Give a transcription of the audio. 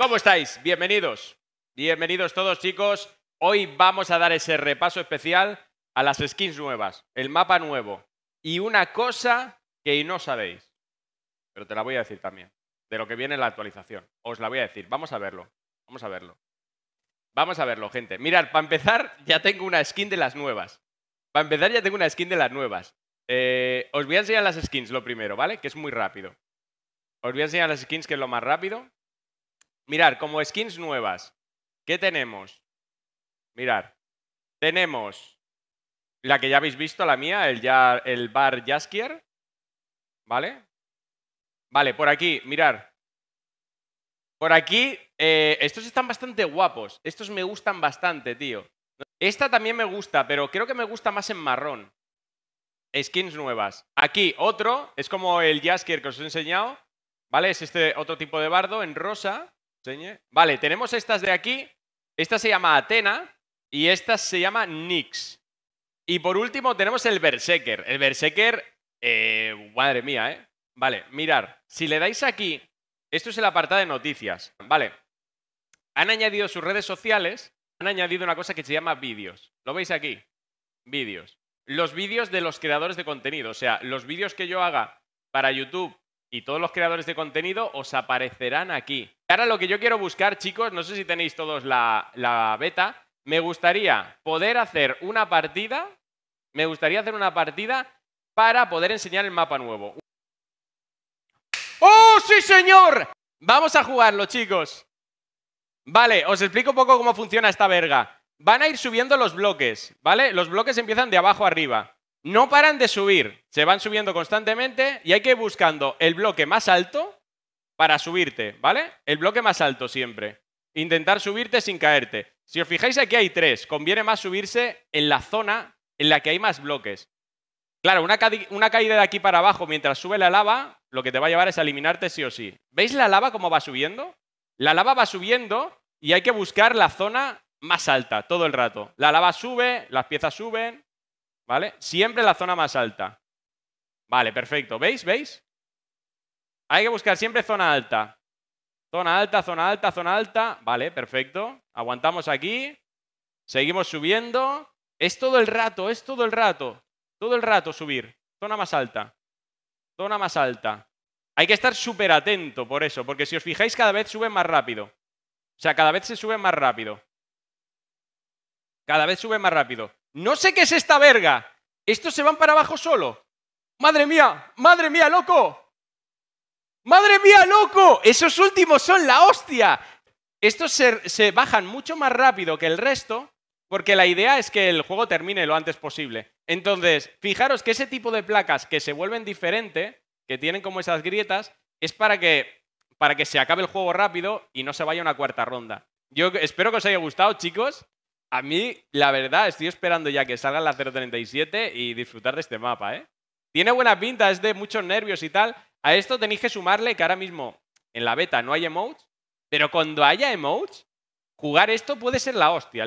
¿Cómo estáis? Bienvenidos. Bienvenidos todos chicos. Hoy vamos a dar ese repaso especial a las skins nuevas, el mapa nuevo y una cosa que no sabéis. Pero te la voy a decir también, de lo que viene en la actualización. Os la voy a decir, vamos a verlo. Vamos a verlo. Vamos a verlo, gente. Mirad, para empezar ya tengo una skin de las nuevas. Para empezar ya tengo una skin de las nuevas. Eh, os voy a enseñar las skins lo primero, ¿vale? Que es muy rápido. Os voy a enseñar las skins que es lo más rápido. Mirar, como skins nuevas, ¿qué tenemos? Mirar, tenemos la que ya habéis visto, la mía, el, el bar Jaskier, ¿vale? Vale, por aquí, mirar. Por aquí, eh, estos están bastante guapos. Estos me gustan bastante, tío. Esta también me gusta, pero creo que me gusta más en marrón. Skins nuevas. Aquí otro, es como el Jaskier que os he enseñado, ¿vale? Es este otro tipo de bardo en rosa. Vale, tenemos estas de aquí. Esta se llama Atena y esta se llama Nix. Y por último tenemos el Berserker. El Berserker, eh, madre mía, ¿eh? Vale, mirar. Si le dais aquí, esto es el apartado de noticias. Vale. Han añadido sus redes sociales, han añadido una cosa que se llama vídeos. ¿Lo veis aquí? Vídeos. Los vídeos de los creadores de contenido. O sea, los vídeos que yo haga para YouTube y todos los creadores de contenido os aparecerán aquí. Ahora lo que yo quiero buscar, chicos, no sé si tenéis todos la, la beta, me gustaría poder hacer una partida, me gustaría hacer una partida para poder enseñar el mapa nuevo. ¡Oh, sí, señor! Vamos a jugarlo, chicos. Vale, os explico un poco cómo funciona esta verga. Van a ir subiendo los bloques, ¿vale? Los bloques empiezan de abajo arriba no paran de subir, se van subiendo constantemente y hay que ir buscando el bloque más alto para subirte, ¿vale? El bloque más alto siempre. Intentar subirte sin caerte. Si os fijáis aquí hay tres, conviene más subirse en la zona en la que hay más bloques. Claro, una, caída de aquí para abajo mientras sube la lava, lo que te va a llevar es a eliminarte sí o sí. ¿Veis la lava cómo va subiendo? La lava va subiendo y hay que buscar la zona más alta todo el rato. La lava sube, las piezas suben, ¿Vale? Siempre la zona más alta. Vale, perfecto. ¿Veis? ¿Veis? Hay que buscar siempre zona alta. Zona alta, zona alta, zona alta. Vale, perfecto. Aguantamos aquí. Seguimos subiendo. Es todo el rato, es todo el rato. Todo el rato subir. Zona más alta. Zona más alta. Hay que estar súper atento por eso, porque si os fijáis cada vez sube más rápido. O sea, cada vez se sube más rápido. Cada vez sube más rápido. No sé qué es esta verga. Estos se van para abajo solo. Madre mía, madre mía, loco. Madre mía, loco. Esos últimos son la hostia. Estos se, bajan mucho más rápido que el resto porque la idea es que el juego termine lo antes posible. Entonces, fijaros que ese tipo de placas que se vuelven diferente, que tienen como esas grietas, es para que, para que se acabe el juego rápido y no se vaya a una cuarta ronda. Yo espero que os haya gustado, chicos. A mí, la verdad, estoy esperando ya que salga la 037 y disfrutar de este mapa, ¿eh? Tiene buena pinta, es de muchos nervios y tal. A esto tenéis que sumarle que ahora mismo en la beta no hay emotes, pero cuando haya emotes, jugar esto puede ser la hostia.